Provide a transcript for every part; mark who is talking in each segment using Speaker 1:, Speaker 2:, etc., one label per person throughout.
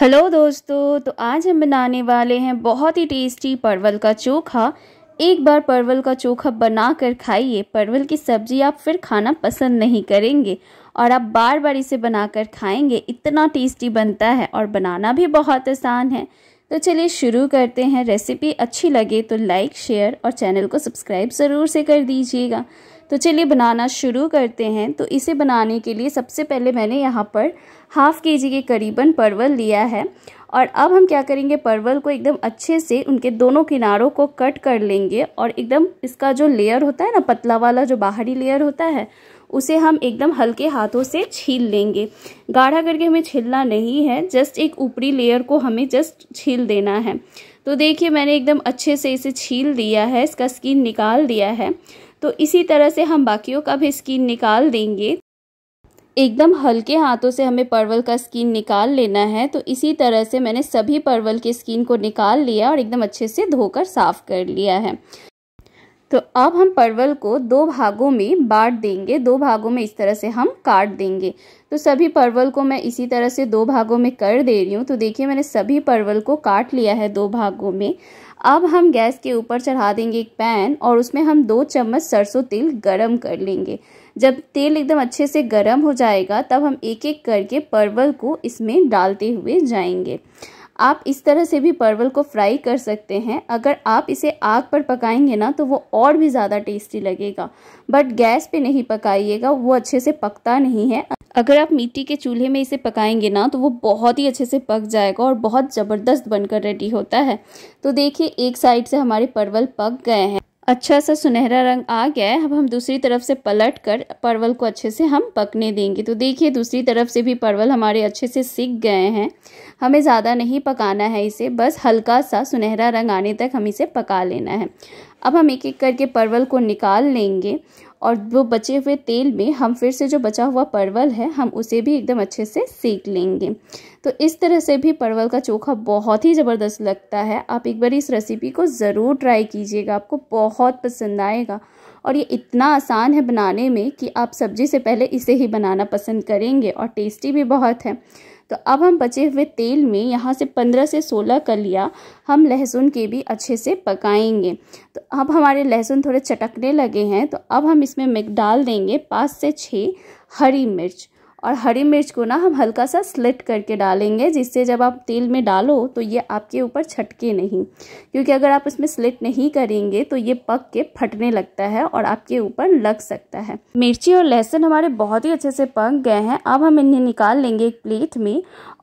Speaker 1: hello दोस्तों तो आज हम बनाने वाले हैं बहुत ही टेस्टी परवल का चोखा एक बार परवल का चोखा बना कर खाइए परवल की सब्जी आप फिर खाना पसंद नहीं करेंगे और आप बार बार इसे बना कर खाएंगे इतना टेस्टी बनता है और बनाना भी बहुत आसान है तो चलिए शुरू करते हैं रेसिपी अच्छी लगे तो लाइक शेयर और चैनल को सब्सक्राइब ज़रूर से कर दीजिएगा तो चलिए बनाना शुरू करते हैं तो इसे बनाने के लिए सबसे पहले मैंने यहाँ पर हाफ़ के जी के करीबन परवल लिया है और अब हम क्या करेंगे परवल को एकदम अच्छे से उनके दोनों किनारों को कट कर लेंगे और एकदम इसका जो लेयर होता है ना पतला वाला जो बाहरी लेयर होता है उसे हम एकदम हल्के हाथों से छील लेंगे गाढ़ा करके हमें छीलना नहीं है जस्ट एक ऊपरी लेयर को हमें जस्ट छील देना है तो देखिए मैंने एकदम अच्छे से इसे छील दिया है इसका स्किन निकाल दिया है तो इसी तरह से हम बाकियों का भी स्किन निकाल देंगे एकदम हल्के हाथों से हमें परवल का स्किन निकाल लेना है तो इसी तरह से मैंने सभी परवल के स्किन को निकाल लिया और एकदम अच्छे से धोकर साफ़ कर लिया है तो अब हम परवल को दो भागों में बांट देंगे दो भागों में इस तरह से हम काट देंगे तो सभी परवल को मैं इसी तरह से दो भागों में कर दे रही हूँ तो देखिए मैंने सभी परवल को काट लिया है दो भागों में अब हम गैस के ऊपर चढ़ा देंगे एक पैन और उसमें हम दो चम्मच सरसों तेल गरम कर लेंगे जब तेल एकदम अच्छे से गर्म हो जाएगा तब हम एक एक करके परवल को इसमें डालते हुए जाएंगे आप इस तरह से भी परवल को फ्राई कर सकते हैं अगर आप इसे आग पर पकाएंगे ना तो वो और भी ज़्यादा टेस्टी लगेगा बट गैस पे नहीं पकाइएगा वो अच्छे से पकता नहीं है अगर आप मिट्टी के चूल्हे में इसे पकाएंगे ना तो वो बहुत ही अच्छे से पक जाएगा और बहुत ज़बरदस्त बनकर रेडी होता है तो देखिए एक साइड से हमारे परवल पक गए हैं अच्छा सा सुनहरा रंग आ गया है अब हम दूसरी तरफ से पलट कर परवल को अच्छे से हम पकने देंगे तो देखिए दूसरी तरफ से भी परवल हमारे अच्छे से सीख गए हैं हमें ज़्यादा नहीं पकाना है इसे बस हल्का सा सुनहरा रंग आने तक हम इसे पका लेना है अब हम एक एक करके परवल को निकाल लेंगे और वो बचे हुए तेल में हम फिर से जो बचा हुआ परवल है हम उसे भी एकदम अच्छे से सेक लेंगे तो इस तरह से भी परवल का चोखा बहुत ही ज़बरदस्त लगता है आप एक बार इस रेसिपी को ज़रूर ट्राई कीजिएगा आपको बहुत पसंद आएगा और ये इतना आसान है बनाने में कि आप सब्जी से पहले इसे ही बनाना पसंद करेंगे और टेस्टी भी बहुत है तो अब हम बचे हुए तेल में यहाँ से पंद्रह से सोलह कलिया हम लहसुन के भी अच्छे से पकाएंगे तो अब हमारे लहसुन थोड़े चटकने लगे हैं तो अब हम इसमें डाल देंगे पाँच से छः हरी मिर्च और हरी मिर्च को ना हम हल्का सा स्लिट करके डालेंगे जिससे जब आप तेल में डालो तो ये आपके ऊपर छटके नहीं क्योंकि अगर आप इसमें स्लिट नहीं करेंगे तो ये पक के फटने लगता है और आपके ऊपर लग सकता है मिर्ची और लहसुन हमारे बहुत ही अच्छे से पक गए हैं अब हम इन्हें निकाल लेंगे एक प्लेट में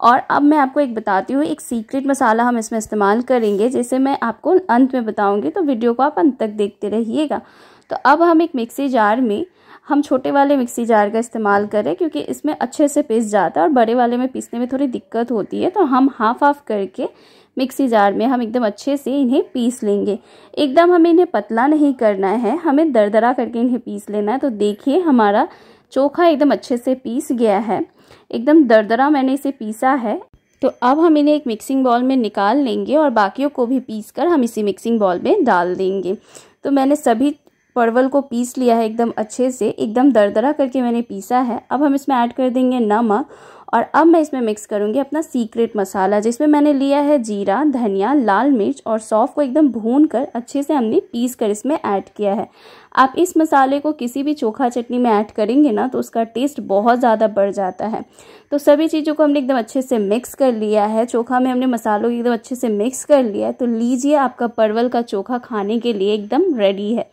Speaker 1: और अब मैं आपको एक बताती हूँ एक सीक्रेट मसाला हम इसमें इस्तेमाल करेंगे जैसे मैं आपको अंत में बताऊँगी तो वीडियो को आप अंत तक देखते रहिएगा तो अब हम एक मिक्सी जार में हम छोटे वाले मिक्सी जार का इस्तेमाल करें क्योंकि इसमें अच्छे से पीस जाता है और बड़े वाले में पीसने में थोड़ी दिक्कत होती है तो हम हाफ हाफ करके मिक्सी जार में हम एकदम अच्छे से इन्हें पीस लेंगे एकदम हमें इन्हें पतला नहीं करना है हमें दरदरा करके इन्हें पीस लेना है तो देखिए हमारा चोखा एकदम अच्छे से पीस गया है एकदम दरदरा मैंने इसे पीसा है तो अब हम इन्हें एक मिक्सिंग बॉल में निकाल लेंगे और बाकियों को भी पीस कर हम इसी मिक्सिंग बॉल में डाल देंगे तो मैंने सभी परवल को पीस लिया है एकदम अच्छे से एकदम दरदरा करके मैंने पीसा है अब हम इसमें ऐड कर देंगे नमक और अब मैं इसमें मिक्स करूँगी अपना सीक्रेट मसाला जिसमें मैंने लिया है जीरा धनिया लाल मिर्च और सौफ को एकदम भून कर अच्छे से हमने पीस कर इसमें ऐड किया है आप इस मसाले को किसी भी चोखा चटनी में ऐड करेंगे ना तो उसका टेस्ट बहुत ज़्यादा बढ़ जाता है तो सभी चीज़ों को हमने एकदम अच्छे से मिक्स कर लिया है चोखा में हमने मसालों को एकदम अच्छे से मिक्स कर लिया है तो लीजिए आपका परवल का चोखा खाने के लिए एकदम रेडी है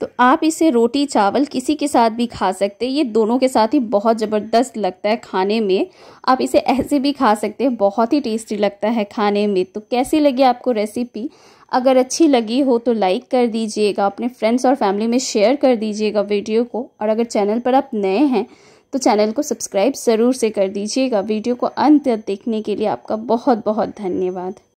Speaker 1: तो आप इसे रोटी चावल किसी के साथ भी खा सकते हैं ये दोनों के साथ ही बहुत ज़बरदस्त लगता है खाने में आप इसे ऐसे भी खा सकते हैं बहुत ही टेस्टी लगता है खाने में तो कैसी लगी आपको रेसिपी अगर अच्छी लगी हो तो लाइक कर दीजिएगा अपने फ्रेंड्स और फैमिली में शेयर कर दीजिएगा वीडियो को और अगर चैनल पर आप नए हैं तो चैनल को सब्सक्राइब ज़रूर से कर दीजिएगा वीडियो को अंत तक देखने के लिए आपका बहुत बहुत धन्यवाद